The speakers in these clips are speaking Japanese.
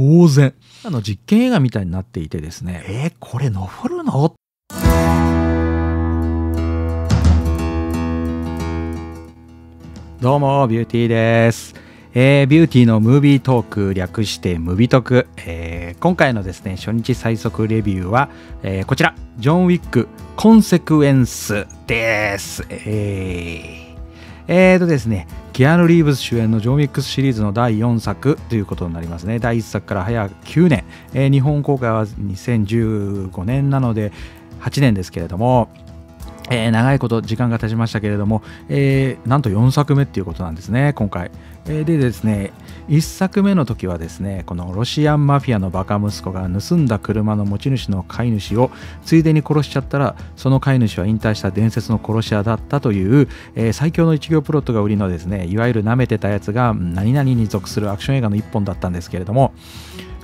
呆然あの実験映画みたいになっていてですねえー、これ登るのどうもビューティーです、えー、ビューティーのムービートーク略してムビトク、えー、今回のですね初日最速レビューは、えー、こちらジョン・ウィックコンセクエンスですえー、えーとですね、キアヌ・リーブス主演のジョーミックスシリーズの第4作ということになりますね第1作から早9年、えー、日本公開は2015年なので8年ですけれどもえー、長いこと時間が経ちましたけれども、えー、なんと4作目っていうことなんですね、今回。えー、でですね、1作目の時はですね、このロシアンマフィアのバカ息子が盗んだ車の持ち主の飼い主をついでに殺しちゃったら、その飼い主は引退した伝説の殺し屋だったという、え最強の一行プロットが売りのですね、いわゆる舐めてたやつが何々に属するアクション映画の一本だったんですけれども、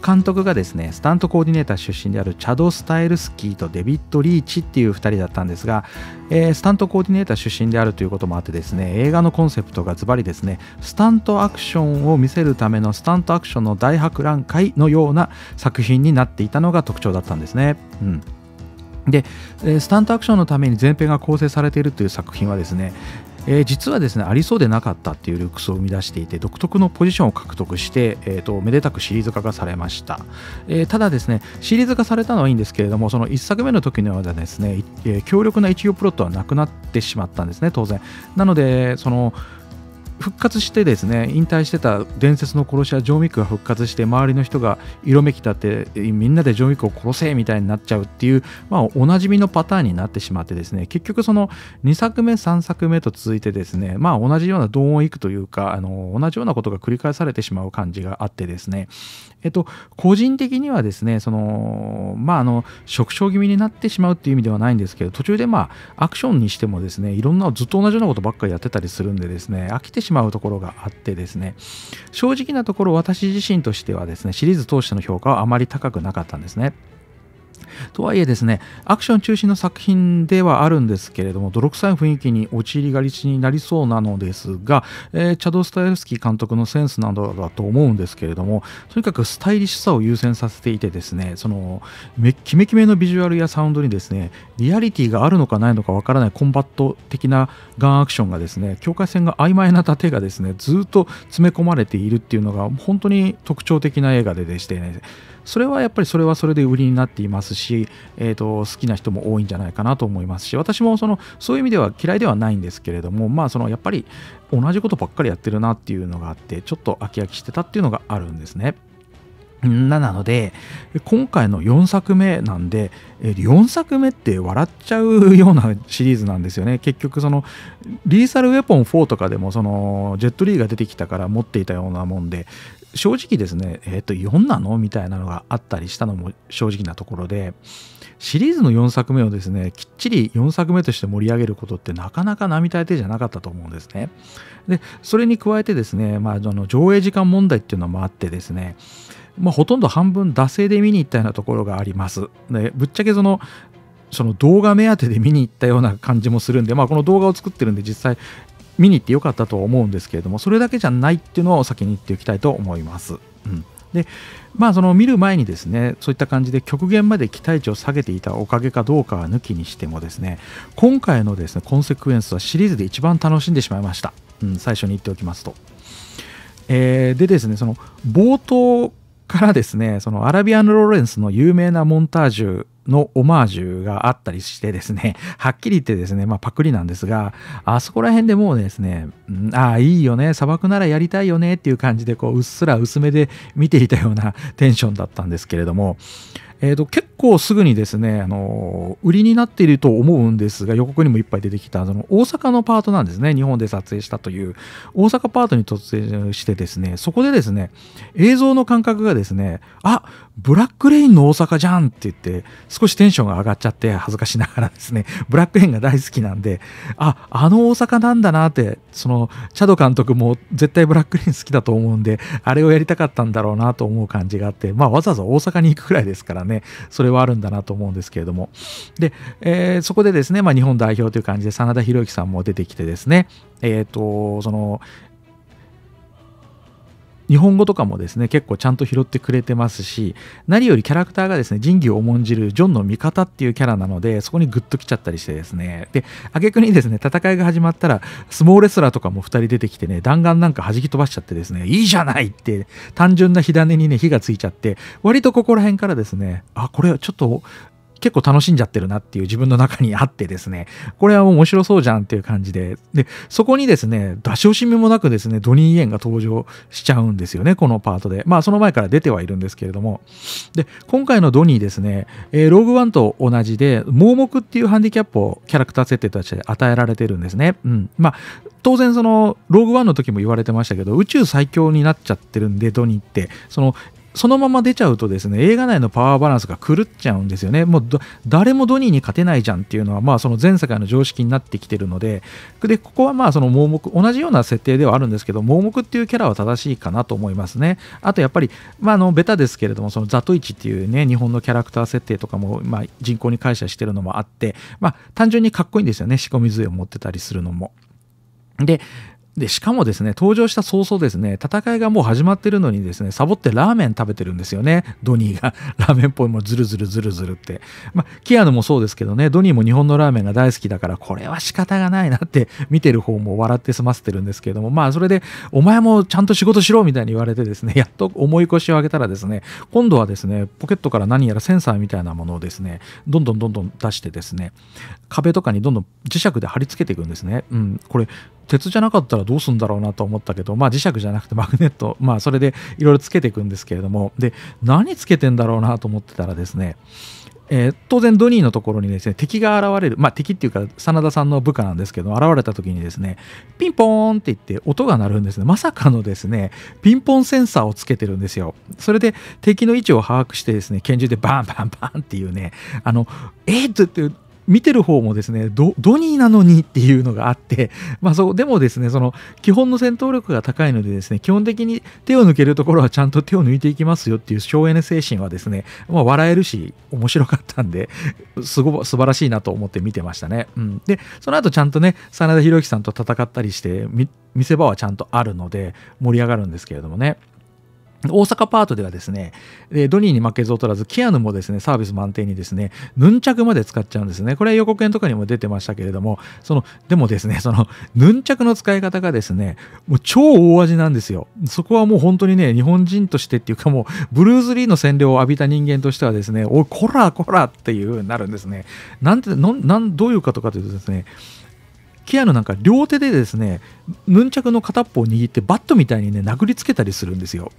監督がですねスタントコーディネーター出身であるチャド・スタイルスキーとデビッド・リーチっていう2人だったんですが、えー、スタントコーディネーター出身であるということもあってですね映画のコンセプトがズバリですねスタントアクションを見せるためのスタントアクションの大博覧会のような作品になっていたのが特徴だったんですね。うんでスタントアクションのために前編が構成されているという作品はですねえー、実はですねありそうでなかったっていうルックスを生み出していて独特のポジションを獲得して、えーと、めでたくシリーズ化がされました、えー、ただですねシリーズ化されたのはいいんですけれどもその1作目の時にはですね、えー、強力な一行プロットはなくなってしまったんですね当然なのでその復活してですね引退してた伝説の殺し屋ジョー・ミックが復活して周りの人が色めきたってみんなでジョー・ミックを殺せみたいになっちゃうっていう、まあ、おなじみのパターンになってしまってですね結局その2作目3作目と続いてですねまあ同じような同音いくというかあの同じようなことが繰り返されてしまう感じがあってですねえっと個人的にはですねそのまああの触傷気味になってしまうっていう意味ではないんですけど途中でまあアクションにしてもですねいろんなずっと同じようなことばっかりやってたりするんでですね飽きてしまうところがあってですね正直なところ私自身としてはですねシリーズ通しての評価はあまり高くなかったんですね。とはいえですね、アクション中心の作品ではあるんですけれども、泥臭い雰囲気に陥りがりちになりそうなのですが、えー、チャド・スタイルスキー監督のセンスなどだと思うんですけれども、とにかくスタイリッシュさを優先させていてですね、その、キメキメのビジュアルやサウンドにですね、リアリティがあるのかないのかわからないコンバット的なガンアクションがですね、境界線が曖昧な盾がですね、ずっと詰め込まれているっていうのが本当に特徴的な映画ででしてね、それはやっぱりそれはそれで売りになっていますし、えーと、と好きな人も多いんじゃないかなと思いますし私もそのそういう意味では嫌いではないんですけれどもまあそのやっぱり同じことばっかりやってるなっていうのがあってちょっと飽き飽きしてたっていうのがあるんですね。なので今回の4作目なんで4作目って笑っちゃうようなシリーズなんですよね結局そのリーサルウェポン4とかでもそのジェットリーが出てきたから持っていたようなもんで正直ですね、えっ、ー、と、4なのみたいなのがあったりしたのも正直なところで、シリーズの4作目をですね、きっちり4作目として盛り上げることってなかなか並大抵じゃなかったと思うんですね。で、それに加えてですね、まあ、あの上映時間問題っていうのもあってですね、まあ、ほとんど半分惰性で見に行ったようなところがあります。でぶっちゃけそのその動画目当てで見に行ったような感じもするんで、まあ、この動画を作ってるんで実際見に行ってよかったとは思うんですけれどもそれだけじゃないっていうのは先に言っておきたいと思います。うんでまあその見る前にですねそういった感じで極限まで期待値を下げていたおかげかどうかは抜きにしてもですね今回のですねコンセクエンスはシリーズで一番楽しんでしまいました、うん、最初に言っておきますと、えー、でですねその冒頭からですねそのアラビアン・ローレンスの有名なモンタージュのオマージュがあったりしてですね、はっきり言ってですね、まあ、パクリなんですが、あそこら辺でもうですね、ん、ああ、いいよね、砂漠ならやりたいよねっていう感じで、こう、うっすら薄めで見ていたような テンションだったんですけれども、えーと、結構すぐにですね、あの売りになっていると思うんですが、予告にもいっぱい出てきた、その大阪のパートなんですね、日本で撮影したという、大阪パートに突然してですね、そこでですね、映像の感覚がですね、あブラックレインの大阪じゃんって言って、少しテンションが上がっちゃって、恥ずかしながらですね、ブラックレインが大好きなんで、ああの大阪なんだなって、その、チャド監督も絶対ブラックレイン好きだと思うんで、あれをやりたかったんだろうなと思う感じがあって、まあわざわざ大阪に行くくらいですからね、ね、それはあるんだなと思うんですけれども。で、えー、そこでですね、まあ、日本代表という感じで、真田広之さんも出てきてですね、えっ、ー、と、その、日本語とかもですね結構ちゃんと拾ってくれてますし何よりキャラクターがですね仁義を重んじるジョンの味方っていうキャラなのでそこにグッときちゃったりしてですねで挙句にですね戦いが始まったら相撲レスラーとかも2人出てきてね弾丸なんか弾き飛ばしちゃってですねいいじゃないって単純な火種にね火がついちゃって割とここら辺からですねあこれはちょっと結構楽しんじゃってるなっていう自分の中にあってですね、これは面白そうじゃんっていう感じで、で、そこにですね、出し惜しみもなくですね、ドニー・イエンが登場しちゃうんですよね、このパートで。まあ、その前から出てはいるんですけれども。で、今回のドニーですね、えー、ローグワンと同じで、盲目っていうハンディキャップをキャラクター設定として与えられてるんですね。うん。まあ、当然その、ローグワンの時も言われてましたけど、宇宙最強になっちゃってるんで、ドニーって、その、そのまま出ちゃうとですね映画内のパワーバランスが狂っちゃうんですよねもう誰もドニーに勝てないじゃんっていうのはまあその全世界の常識になってきてるのででここはまあその盲目同じような設定ではあるんですけど盲目っていうキャラは正しいかなと思いますねあとやっぱりまああのベタですけれどもそのザトイチっていうね日本のキャラクター設定とかもまあ人口に解釈してるのもあってまあ単純にかっこいいんですよね仕込み杖を持ってたりするのもでで、しかもですね、登場した早々ですね、戦いがもう始まってるのにですね、サボってラーメン食べてるんですよね、ドニーが。ラーメンっぽいものずるずるずるずるって。まあ、キアヌもそうですけどね、ドニーも日本のラーメンが大好きだから、これは仕方がないなって見てる方も笑って済ませてるんですけれども、まあ、それで、お前もちゃんと仕事しろみたいに言われてですね、やっと重い腰を上げたらですね、今度はですね、ポケットから何やらセンサーみたいなものをですね、どんどんどんどん出してですね、壁とかにどんどん磁石で貼り付けていくんですね。うん、これ、鉄じゃなかったらどうすんだろうなと思ったけど、まあ、磁石じゃなくて マグネット、まあ、それでいろいろつけていくんですけれどもで何つけてんだろうなと思ってたらですねえー、当然ドニーのところにですね敵が現れる、まあ、敵っていうか真田さんの部下なんですけど現れた時にですねピンポーンって言って音が鳴るんですねまさかのですねピンポンセンサーをつけてるんですよそれで敵の位置を把握してですね拳銃でバンバンバンっていうねあのえー、っって見てる方もですねドニーなのにっていうのがあって、まあ、そうでもですねその基本の戦闘力が高いのでですね基本的に手を抜けるところはちゃんと手を抜いていきますよっていう省エネ精神はですね、まあ、笑えるし面白かったんで すご素晴らしいなと思って見てましたね、うん、でその後ちゃんとね真田広之さんと戦ったりして見せ場はちゃんとあるので盛り上がるんですけれどもね大阪パートではですね、ドニーに負けず劣らず、キアヌもですね、サービス満点にですね、ヌンチャクまで使っちゃうんですね。これは予告編とかにも出てましたけれども、その、でもですね、その、ヌンチャクの使い方がですね、もう超大味なんですよ。そこはもう本当にね、日本人としてっていうかもう、ブルーズ・リーの占領を浴びた人間としてはですね、おい、こらこらっていう風になるんですね。なんて、なん、どういうかとかというとですね、キアヌなんか両手でですねヌンチャクの片っぽを握ってバットみたいにね殴りつけたりするんですよ。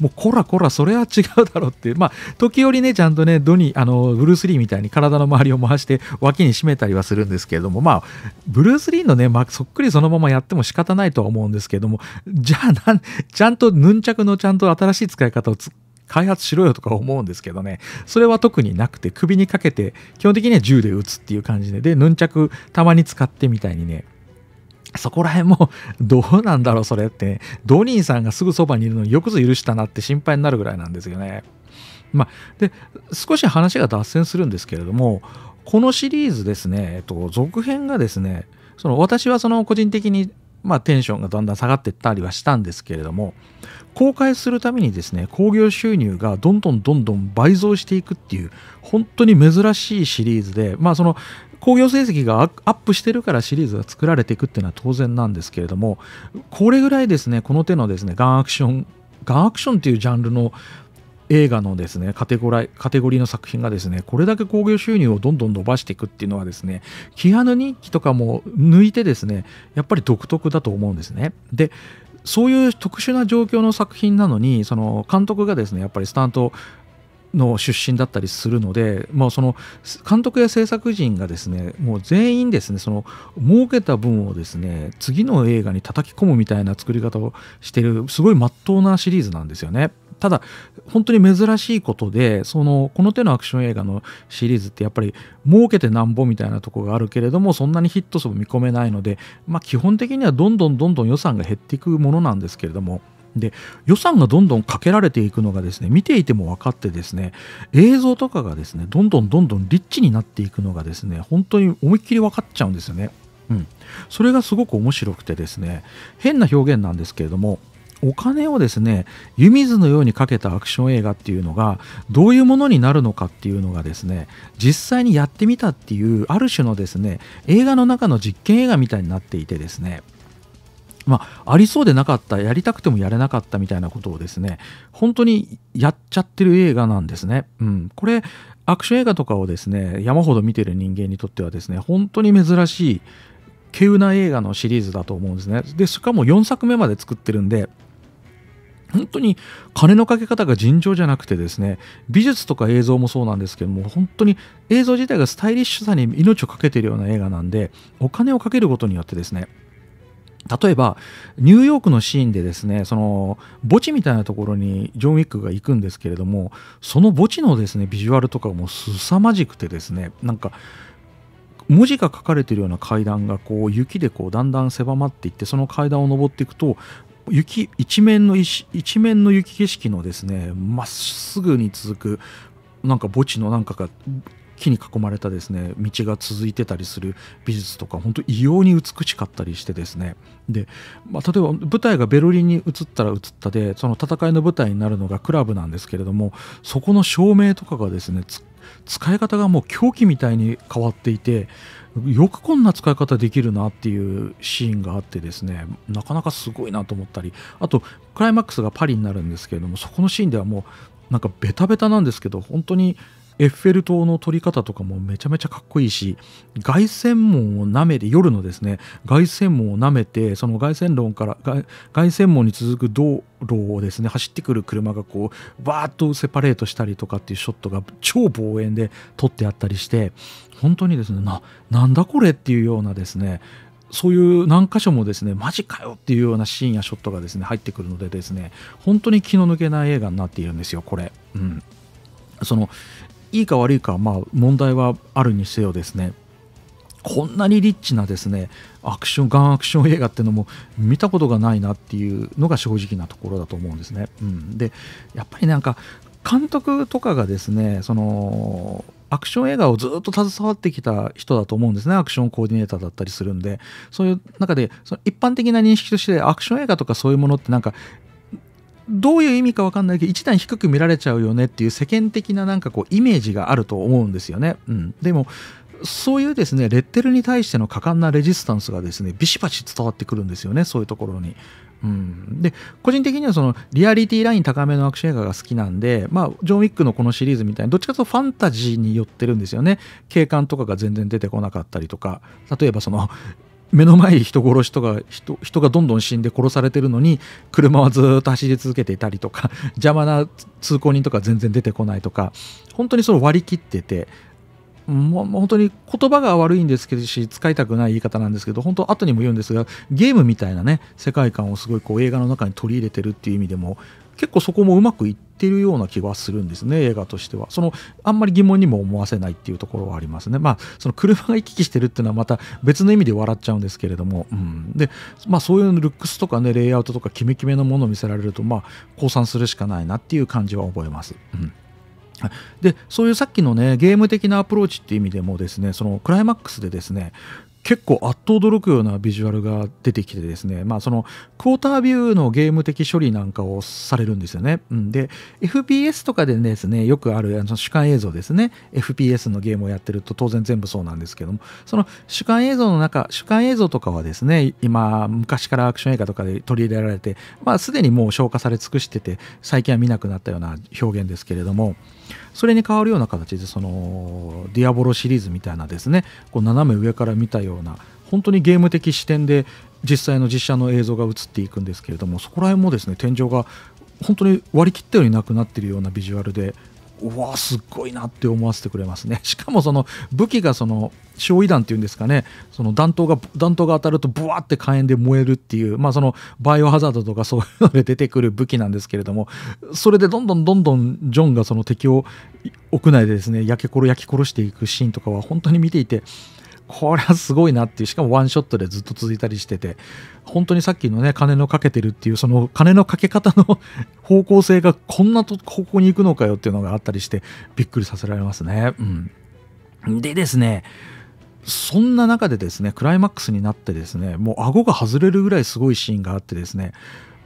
もうこらこらそれは違うだろうっていうまあ時折ねちゃんとねドニあのブルース・リーみたいに体の周りを回して脇に締めたりはするんですけれどもまあブルース・リーのね、まあ、そっくりそのままやっても仕方ないとは思うんですけれどもじゃあなんちゃんとヌンチャクのちゃんと新しい使い方を開発しろよとか思うんですけどね、それは特になくて、首にかけて、基本的には銃で撃つっていう感じで、で、ヌンチャクたまに使ってみたいにね、そこら辺も どうなんだろうそれって、ね、ドニーさんがすぐそばにいるのによくぞ許したなって心配になるぐらいなんですよね。まあ、で少し話が脱線するんですけれどもこのシリーズですね、えっと、続編がですねその私はその個人的にまあ、テンションがだんだん下がっていったりはしたんですけれども公開するためにですね興行収入がどんどんどんどん倍増していくっていう本当に珍しいシリーズでまあその興行成績がアップしてるからシリーズが作られていくっていうのは当然なんですけれどもこれぐらいですねこの手のですねガンアクションガンアクションっていうジャンルの映画のですねカテゴライカテゴリーの作品がですねこれだけ興行収入をどんどん伸ばしていくっていうのはですねキアヌ日記とかも抜いてですねやっぱり独特だと思うんですね。でそういう特殊な状況の作品なのにその監督がですねやっぱりスタントの出身だったりするので、まあ、その監督や制作陣がですねもう全員ですねその儲けた分をですね次の映画に叩き込むみたいな作り方をしてるすごい真っ当なシリーズなんですよね。ただ本当に珍しいことでそのこの手のアクション映画のシリーズってやっぱり儲けてなんぼみたいなとこがあるけれどもそんなにヒット数も見込めないので、まあ、基本的にはどんどんどんどん予算が減っていくものなんですけれども。で予算がどんどんかけられていくのがですね見ていても分かってですね映像とかがですねどんどんどんどんリッチになっていくのがですね本当に思いっきり分かっちゃうんですよね。うん、それがすごく面白くてですね変な表現なんですけれどもお金をですね湯水のようにかけたアクション映画っていうのがどういうものになるのかっていうのがですね実際にやってみたっていうある種のですね映画の中の実験映画みたいになっていてですねまあ、ありそうでなかったやりたくてもやれなかったみたいなことをですね本当にやっちゃってる映画なんですね。うん、これアクション映画とかをですね山ほど見てる人間にとってはですね本当に珍しい稀有な映画のシリーズだと思うんですね。でしかも4作目まで作ってるんで本当に金のかけ方が尋常じゃなくてですね美術とか映像もそうなんですけども本当に映像自体がスタイリッシュさに命を懸けているような映画なんでお金をかけることによってですね例えばニューヨークのシーンでですねその墓地みたいなところにジョン・ウィックが行くんですけれどもその墓地のですねビジュアルとかも凄まじくてですねなんか文字が書かれているような階段がこう雪でこうだんだん狭まっていってその階段を登っていくと雪一面の一面の雪景色のですねまっすぐに続くなんか墓地のなんかが木に囲まれたですね道が続いてたりする美術とか本当異様に美しかったりしてですねで、まあ、例えば舞台がベルリンに移ったら移ったでその戦いの舞台になるのがクラブなんですけれどもそこの照明とかがですね使い方がもう狂気みたいに変わっていてよくこんな使い方できるなっていうシーンがあってですねなかなかすごいなと思ったりあとクライマックスがパリになるんですけれどもそこのシーンではもうなんかベタベタなんですけど本当にエッフェル塔の撮り方とかもめちゃめちゃかっこいいし凱旋門を舐めて夜のですね凱旋門を舐めてその凱旋門から凱旋門に続く道路をですね走ってくる車がこうバーッとセパレートしたりとかっていうショットが超望遠で撮ってあったりして本当にですねななんだこれっていうようなですねそういう何箇所もですねマジかよっていうようなシーンやショットがですね入ってくるのでですね本当に気の抜けない映画になっているんですよこれ。うんそのいいか悪いかまあ問題はあるにせよですねこんなにリッチなですねアクションガンアクション映画っていうのも見たことがないなっていうのが正直なところだと思うんですね。うん、でやっぱりなんか監督とかがですねそのアクション映画をずっと携わってきた人だと思うんですねアクションコーディネーターだったりするんでそういう中でその一般的な認識としてアクション映画とかそういうものってなんかどういう意味か分かんないけど一段低く見られちゃうよねっていう世間的ななんかこうイメージがあると思うんですよね。うん、でもそういうですねレッテルに対しての果敢なレジスタンスがですねビシバシ伝わってくるんですよねそういうところに。うん、で個人的にはそのリアリティライン高めのアクション映画が好きなんで、まあ、ジョン・ウィックのこのシリーズみたいにどっちかというとファンタジーに寄ってるんですよね警官とかが全然出てこなかったりとか例えばその目の前人殺しとか人人がどんどん死んで殺されてるのに車はずっと走り続けていたりとか 邪魔な通行人とか全然出てこないとか本当にその割り切っててもう本当に言葉が悪いんですけどし使いたくない言い方なんですけど本当後にも言うんですがゲームみたいなね世界観をすごいこう映画の中に取り入れてるっていう意味でも結構そこもうまくいっってるような気はするんですね映画としてはそのあんまり疑問にも思わせないっていうところはありますねまあその車が行き来してるっていうのはまた別の意味で笑っちゃうんですけれども、うん、でまあそういうルックスとかねレイアウトとかキメキメのものを見せられるとまあ降参するしかないなっていう感じは覚えます。うんでそういうさっきのねゲーム的なアプローチっていう意味でもですねそのクライマックスでですね結構あっと驚くようなビジュアルが出てきてですね、まあ、そのクォータービューのゲーム的処理なんかをされるんですよね。うん、で、FPS とかでですね、よくあるあの主観映像ですね、FPS のゲームをやってると当然全部そうなんですけども、その主観映像の中、主観映像とかはですね、今、昔からアクション映画とかで取り入れられて、まあ、すでにもう消化され尽くしてて、最近は見なくなったような表現ですけれども、それに変わるような形でそのディアボロシリーズみたいなですねこう斜め上から見たような本当にゲーム的視点で実際の実写の映像が映っていくんですけれどもそこら辺もですね天井が本当に割り切ったようになくなっているようなビジュアルでうわすっごいなって思わせてくれますね しかもその武器がその焼夷弾っていうんですかねその弾頭が弾頭が当たるとブワーって火炎で燃えるっていうまあそのバイオハザードとかそういうので出てくる武器なんですけれどもそれでどんどんどんどんジョンがその敵を屋内でですね焼け殺焼き殺していくシーンとかは本当に見ていてこれはすごいなっていうしかもワンショットでずっと続いたりしてて本当にさっきのね金のかけてるっていうその金のかけ方の 方向性がこんなとここに行くのかよっていうのがあったりしてびっくりさせられますね。うん、でですねそんな中でですねクライマックスになってですねもう顎が外れるぐらいすごいシーンがあってですね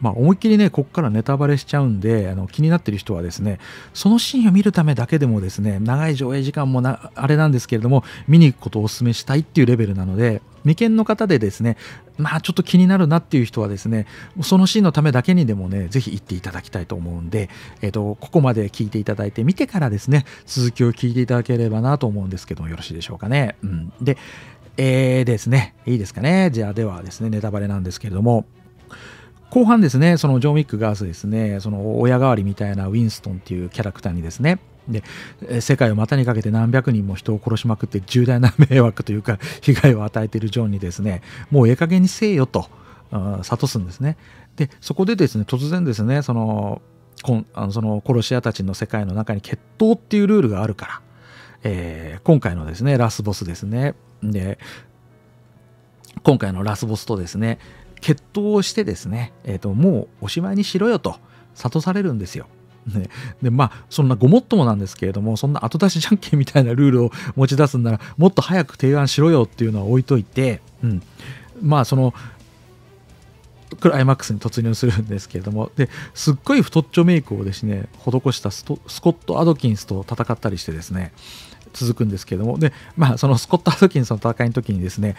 まあ、思いっきりねここからネタバレしちゃうんであの気になってる人はですねそのシーンを見るためだけでもですね長い上映時間もなあれなんですけれども見に行くことをお勧めしたいっていうレベルなので眉間の方でですねまあちょっと気になるなっていう人はですねそのシーンのためだけにでもね是非行っていただきたいと思うんで、えーと、とここまで聞いていただいて見てからですね続きを聞いていただければなと思うんですけどもよろしいでしょうかね。うん、でえー、ですねいいですかねじゃあではですねネタバレなんですけれども後半ですねそのジョン・ウィックガースですねその親代わりみたいなウィンストンっていうキャラクターにですねで世界を股にかけて何百人も人を殺しまくって重大な迷惑というか 被害を与えているジョンにですねもうええ加減にせえよと諭すんですね。でそこでですね突然ですねそのあのその殺し屋たちの世界の中に決闘っていうルールがあるから、えー、今回のですねラスボスですねで今回のラスボスとですね、決闘をしてですね、えーと、ともうおしまいにしろよと諭されるんですよ。ね、でまあそんなごもっともなんですけれどもそんな後出しじゃんけんみたいなルールを持ち出すんならもっと早く提案しろよっていうのは置いといて、うん、まあそのクライマックスに突入するんですけれどもですっごい太っちょメイクをですね施したスコット・アドキンスと戦ったりしてですね続くんですけどもで、まあ、そのスコット・ハトキンスの戦いの時にですね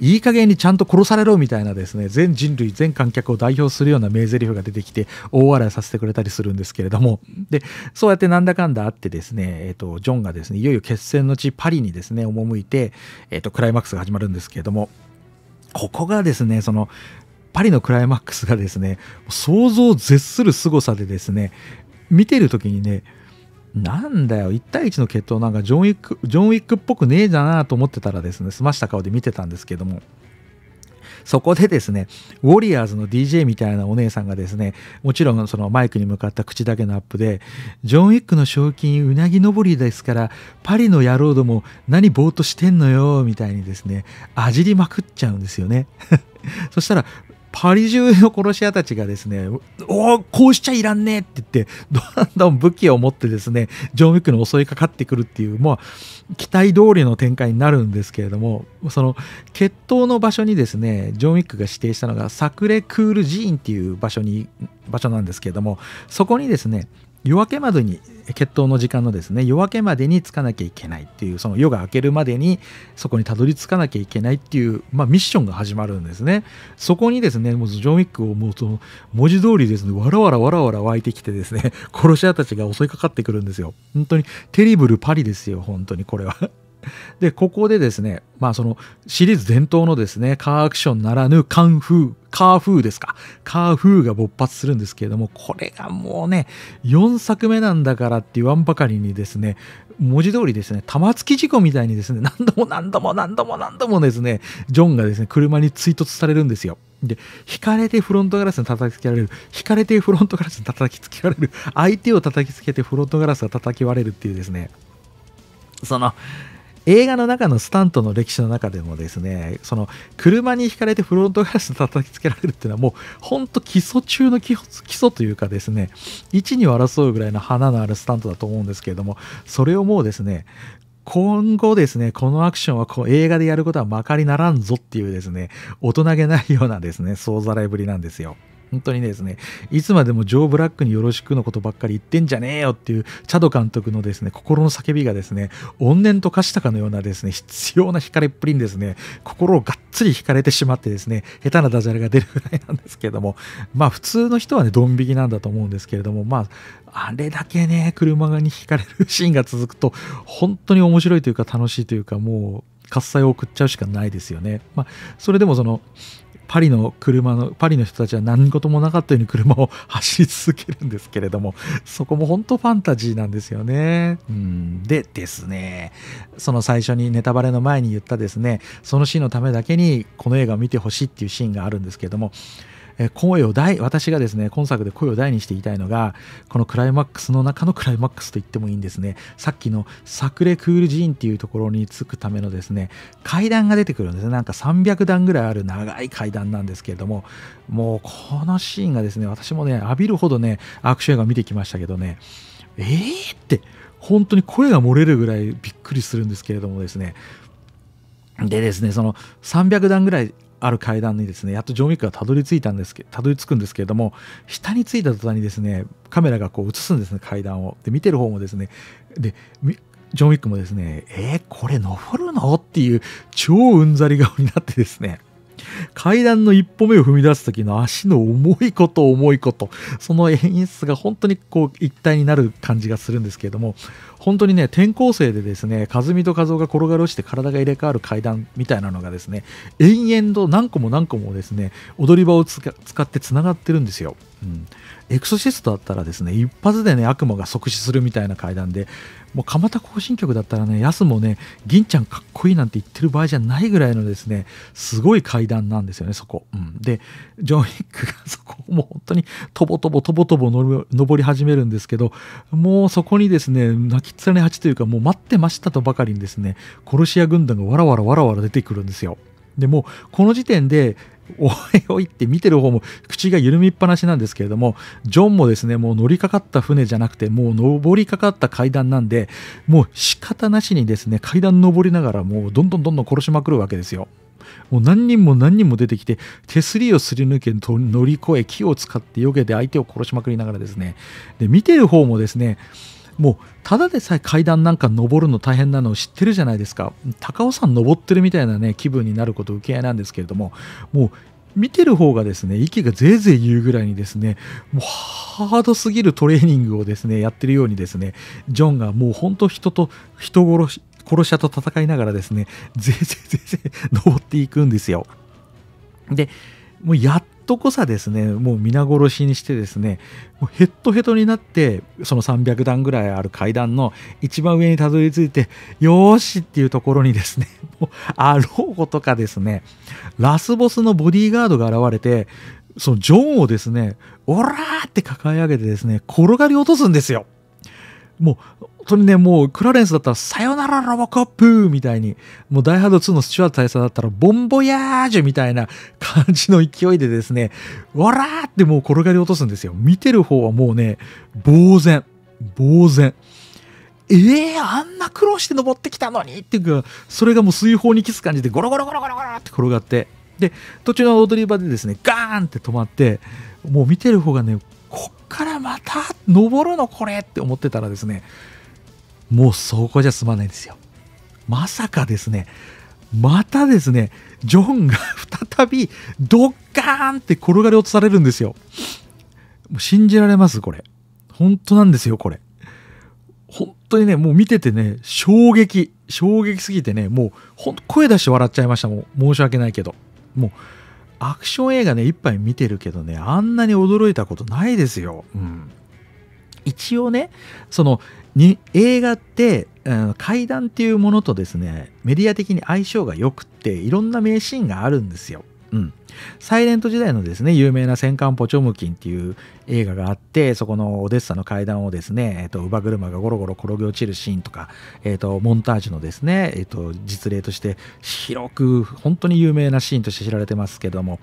いい加減にちゃんと殺されろみたいなですね全人類全観客を代表するような名台詞が出てきて大笑いさせてくれたりするんですけれどもでそうやってなんだかんだあってですね、えーと、ジョンがですねいよいよ決戦の地パリにですね赴いて、えーとクライマックスが始まるんですけれどもここがですねそのパリのクライマックスがですね想像を絶する凄さでですね見てる時にねなんだよ、1対1の決闘なんかジョンウィック、ジョンウィックっぽくねえじゃなと思ってたらですね、澄ました顔で見てたんですけども、そこでですね、ウォリアーズの DJ みたいなお姉さんがですね、もちろんそのマイクに向かった口だけのアップで、ジョン・ウィックの賞金うなぎ登りですから、パリの野郎ども何ぼーっとしてんのよ、みたいにですね、あじりまくっちゃうんですよね。そしたら、パリ中の殺し屋たちがですね、おお、こうしちゃいらんねって言って、どんどん武器を持ってですね、ジョン・ウィックに襲いかかってくるっていう、もう期待通りの展開になるんですけれども、その、決闘の場所にですね、ジョン・ウィックが指定したのが、サクレ・クール・ジーンっていう場所に、場所なんですけれども、そこにですね、夜明けまでに決闘の時間のですね夜明けまでにつかなきゃいけないっていうその夜が明けるまでにそこにたどり着かなきゃいけないっていう、まあ、ミッションが始まるんですねそこにですねもうジョン・ウィックをもうその文字通りですねわらわらわらわら湧いてきてですね 殺し屋たちが襲いかかってくるんですよ本当にテリブルパリですよ本当にこれは で、ここでですね、まあそのシリーズ伝統のですね、カーアクションならぬカンフー、カーフーですか。カーフーが勃発するんですけれども、これがもうね、4作目なんだからって言わんばかりにですね、文字通りですね、玉突き事故みたいにですね、何度も何度も何度も何度もですね、ジョンがですね、車に追突されるんですよ。で、引かれてフロントガラスに叩きつけられる、引かれてフロントガラスに叩きつけられる、相手を叩きつけてフロントガラスが叩き割れるっていうですね、その、映画の中のスタントの歴史の中でもですねその車にひかれてフロントガラス叩きつけられるっていうのはもうほんと基礎中の基礎というかですね1に争うぐらいの花のあるスタントだと思うんですけれどもそれをもうですね今後ですね、このアクションはこう映画でやることはまかりならんぞっていうですね、大人げないようなですね、総ざらいぶりなんですよ。本当にですね、いつまでもジョー・ブラックによろしくのことばっかり言ってんじゃねえよっていうチャド監督のですね、心の叫びがですね、怨念と化したかのようなですね、必要な惹かれっぷりにですね、心をがっつり惹かれてしまってですね、下手なダジャレが出るぐらいなんですけれども、まあ普通の人はね、ドン引きなんだと思うんですけれども、まあ、あれだけね、車に惹かれるシーンが続くと、本当に面白いというか楽しいというか、もう喝采を送っちゃうしかないですよね。まあ、それでもその、パリの車のパリの人たちは何事もなかったように車を走り続けるんですけれどもそこも本当ファンタジーなんですよね。うんでですねその最初にネタバレの前に言ったですねそのシーンのためだけにこの映画を見てほしいっていうシーンがあるんですけれどもえ声を大私がですね今作で声を大にして言いたいのがこのクライマックスの中のクライマックスと言ってもいいんですねさっきのサクレクール寺院っていうところに着くためのですね階段が出てくるんですねなんか300段ぐらいある長い階段なんですけれどももうこのシーンがですね私もね浴びるほどねアクション映画見てきましたけどねえーって本当に声が漏れるぐらいびっくりするんですけれどもですねでですね、その300段ぐらいある階段にですね、やっとジョン・ウィックがたどり着いたんですけど、たどり着くんですけれども、下に着いた途端にですね、カメラがこう映すんですね、階段を。で、見てる方もですね、で、ジョン・ウィックもですね、えー、これ登るのっていう超うんざり顔になってですね、階段の一歩目を踏み出す時の足の重いこと重いことその演出が本当にこう一体になる感じがするんですけれども本当にね転校生でですね和美と和夫が転がり落ちて体が入れ替わる階段みたいなのがですね延々と何個も何個もですね踊り場を使ってつながってるんですよ。うん、エクソシストだったらですね一発でね悪魔が即死するみたいな階段でもう蒲田行進曲だったらねやすもね銀ちゃんかっこいいなんて言ってる場合じゃないぐらいのですねすごい階段なんですよねそこ、うん、でジョン・ヒックがそこもう本当にとぼとぼとぼとぼ登り始めるんですけどもうそこにですね泣き連ね鉢というかもう待ってましたとばかりにですね殺し屋軍団がわらわらわらわら出てくるんですよでもこの時点でおいおいって見てる方も口が緩みっぱなしなんですけれども、ジョンもですね、もう乗りかかった船じゃなくて、もう登りかかった階段なんで、もう仕方なしにですね、階段登りながらもうどんどんどんどん殺しまくるわけですよ。もう何人も何人も出てきて、手すりをすり抜け、乗り越え、木を使って避けて相手を殺しまくりながらですね、で、見てる方もですね、もうただでさえ階段なんか登るの大変なのを知ってるじゃないですか高尾山登ってるみたいなね気分になること受け合いなんですけれどももう見てる方がですね息がぜいぜい言うぐらいにですねもうハードすぎるトレーニングをですねやってるようにですねジョンがもう本当人と人殺し殺し屋と戦いながらですねぜいぜいぜいぜい登っていくんですよでもうやっとこさですねもう皆殺しにしてですねもうヘッドヘッドになってその300段ぐらいある階段の一番上にたどり着いてよーしっていうところにですねもうあろうことかですねラスボスのボディーガードが現れてそのジョンをですね、オラーって抱え上げてですね、転がり落とすんですよ。もう、本当にね、もう、クラレンスだったら、さよならロボコップみたいに、もう、ダイハード2のスチュワート大佐だったら、ボンボヤージュみたいな感じの勢いでですね、わらーってもう転がり落とすんですよ。見てる方はもうね、呆然。呆然。ええー、あんな苦労して登ってきたのにっていうか、それがもう水泡にキス感じで、ゴロゴロゴロゴロゴロって転がって、で、途中の踊り場でですね、ガーンって止まって、もう見てる方がね、こっからまた登るのこれって思ってたらですね、もうそこじゃ済まないんですよ。まさかですね、またですね、ジョンが 再びドッカーンって転がり落とされるんですよ。もう信じられますこれ。本当なんですよ、これ。本当にね、もう見ててね、衝撃、衝撃すぎてね、もう、ほん声出して笑っちゃいました、もう。申し訳ないけど。もう、アクション映画ね、一杯見てるけどね、あんなに驚いたことないですよ。うん。一応ね、その、に映画って、うん、階段っていうものとですね、メディア的に相性が良くって、いろんな名シーンがあるんですよ。うん、サイレント時代のですね有名な「戦艦ポチョムキン」っていう映画があってそこのオデッサの階段をですね、えーと、馬乳母車がゴロゴロ転げ落ちるシーンとか、えーと、モンタージュのですね、えーと実例として広く本当に有名なシーンとして知られてますけども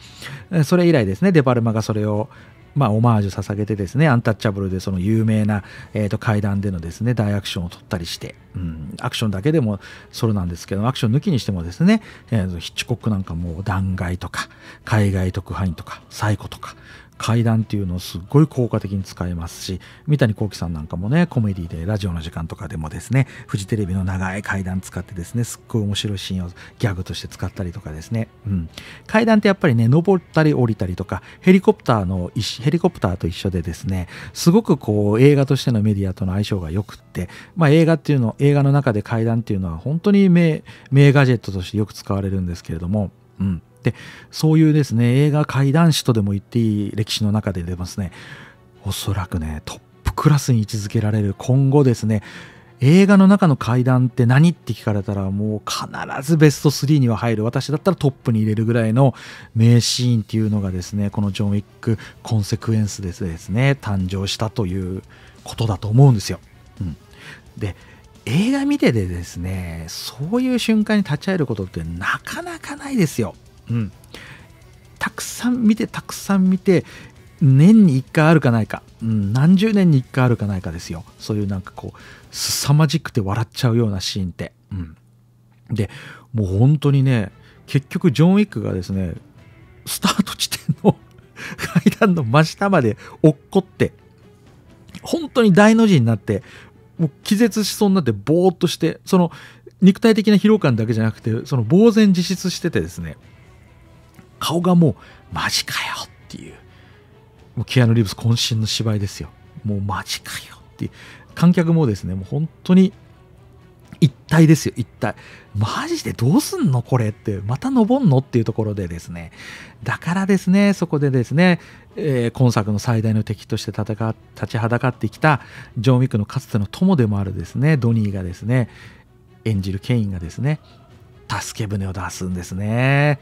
それ以来ですねデパルマがそれを、まあ、オマージュ捧げてですね、アンタッチャブルでその有名な、えー、と階段でのですね、大アクションを取ったりして、うん、アクションだけでもそれなんですけど、アクション抜きにしてもですね、えー、ヒッチコックなんかもう弾劾とか、海外特派員とか、サイコとか、階段っていうのをすっごい効果的に使えますし三谷幸喜さんなんかもねコメディでラジオの時間とかでもですねフジテレビの長い階段使ってですねすっごい面白いシーンをギャグとして使ったりとかですね、うん、階段ってやっぱりね登ったり降りたりとかヘリコプターのヘリコプターと一緒でですねすごくこう映画としてのメディアとの相性が良くって、まあ、映画っていうの映画の中で階段っていうのは本当に名名ガジェットとしてよく使われるんですけれどもうんでそういうですね映画怪談師とでも言っていい歴史の中で出ますねおそらくねトップクラスに位置づけられる今後ですね映画の中の階段って何って聞かれたらもう必ずベスト3には入る私だったらトップに入れるぐらいの名シーンっていうのがですねこのジョン・ウィック・コンセクエンスでですね誕生したということだと思うんですよ。うん、で映画見ててですねそういう瞬間に立ち会えることってなかなかないですよ。うん、たくさん見てたくさん見て年に1回あるかないか、うん、何十年に1回あるかないかですよそういうなんかこうすさまじくて笑っちゃうようなシーンって、うん、でもう本当にね結局ジョン・ウィックがですねスタート地点の 階段の真下まで落っこって本当に大の字になってもう気絶しそうになってぼーっとしてその肉体的な疲労感だけじゃなくてその呆然自失しててですね顔がもうマジかよっていうもうキアヌ・リーブス渾身の芝居ですよもうマジかよっていう観客もですねもう本当に一体ですよ一体マジでどうすんのこれってまた登んのっていうところでですねだからですねそこでですね、えー、今作の最大の敵として戦立ちはだかってきたジョー・ミクのかつての友でもあるですねドニーがですね演じるケインがですね助け舟を出すんですね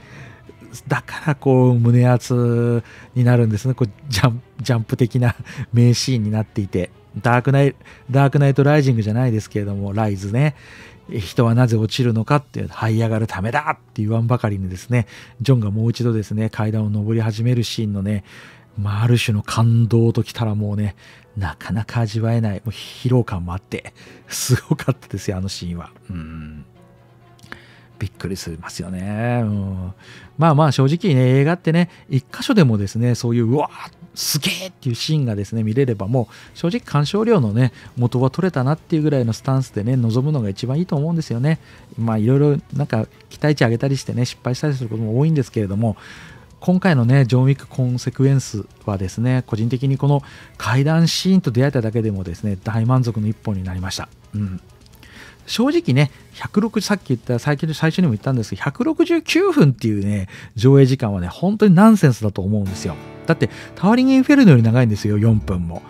だからこう胸熱になるんですねこうジャンジャンプ的な 名シーンになっていてダークナイダークナイトライジングじゃないですけれどもライズね人はなぜ落ちるのかって這い上がるためだって言わんばかりにですねジョンがもう一度ですね階段を登り始めるシーンのねまあ、ある種の感動ときたらもうね、なかなか味わえない、もう疲労感もあって、すごかったですよ、あのシーンは。うん。びっくりしますよね、うん、まあまあ正直ね映画ってね一箇所でもですねそういううわーすげえっていうシーンがですね見れればもう正直鑑賞料のね元は取れたなっていうぐらいのスタンスでね臨むのが一番いいと思うんですよねまあいろいろなんか期待値上げたりしてね失敗したりすることも多いんですけれども今回のね、ジョン・ウィック・コンセクエンスはですね、個人的にこの階段シーンと出会えただけでもですね、大満足の一本になりました。うん。正直ね、160さっき言った最近最初にも言ったんですけど、169分っていうね、上映時間はね、本当にナンセンスだと思うんですよ。だって、タワリング・インフェルノより長いんですよ、4分も。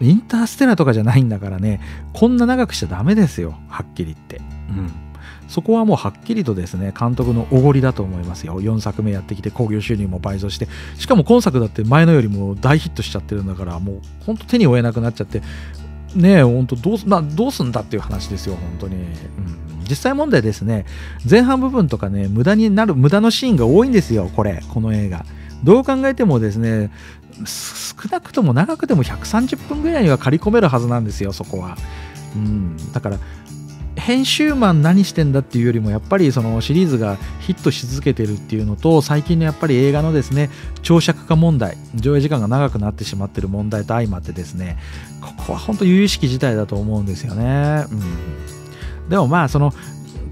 インターステラとかじゃないんだからね、こんな長くしちゃダメですよ、はっきり言って。うんそこはもうはっきりとですね、監督のおごりだと思いますよ。4作目やってきて、興行収入も倍増して、しかも今作だって前のよりも大ヒットしちゃってるんだから、もう本当手に負えなくなっちゃって、ね本当どうどうすんだっていう話ですよ、本当に。うん実際問題ですね、前半部分とかね、無駄になる、無駄のシーンが多いんですよ、これ、この映画。どう考えてもですね、少なくとも長くても130分ぐらいには刈り込めるはずなんですよ、そこは。うん、だから、編集マン何してんだっていうよりもやっぱりそのシリーズがヒットし続けてるっていうのと最近のやっぱり映画のですね長尺化問題上映時間が長くなってしまってる問題と相まってですねここは本当由々しき事態だと思うんですよね。うん、でもまあその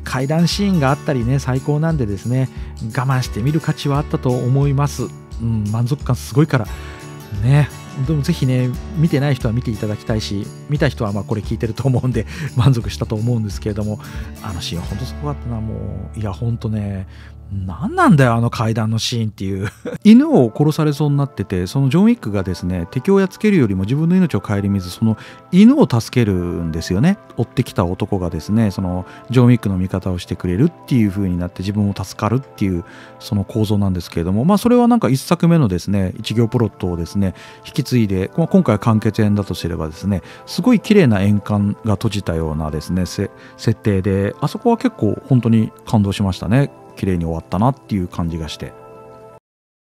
階段シーンがあったりね最高なんでですね我慢してみる価値はあったと思います、うん、満足感すごいからねでもぜひね見てない人は見ていただきたいし見た人はまあこれ聞いてると思うんで 満足したと思うんですけれどもあのシーンほ本当すごかったなもういや本当ね何なんだよあの階段のシーンっていう 犬を殺されそうになっててそのジョン・ウィックがですね敵をやっつけるよりも自分の命を顧みずその犬を助けるんですよね追ってきた男がですねそのジョン・ウィックの味方をしてくれるっていう風になって自分も助かるっていうその構造なんですけれどもまあそれはなんか1作目のですね一行プロットをですね引き継いで、まあ、今回完結編だとすればですねすごい綺麗な円環が閉じたようなですね設定であそこは結構本当に感動しましたね綺麗に終わったなっていう感じがして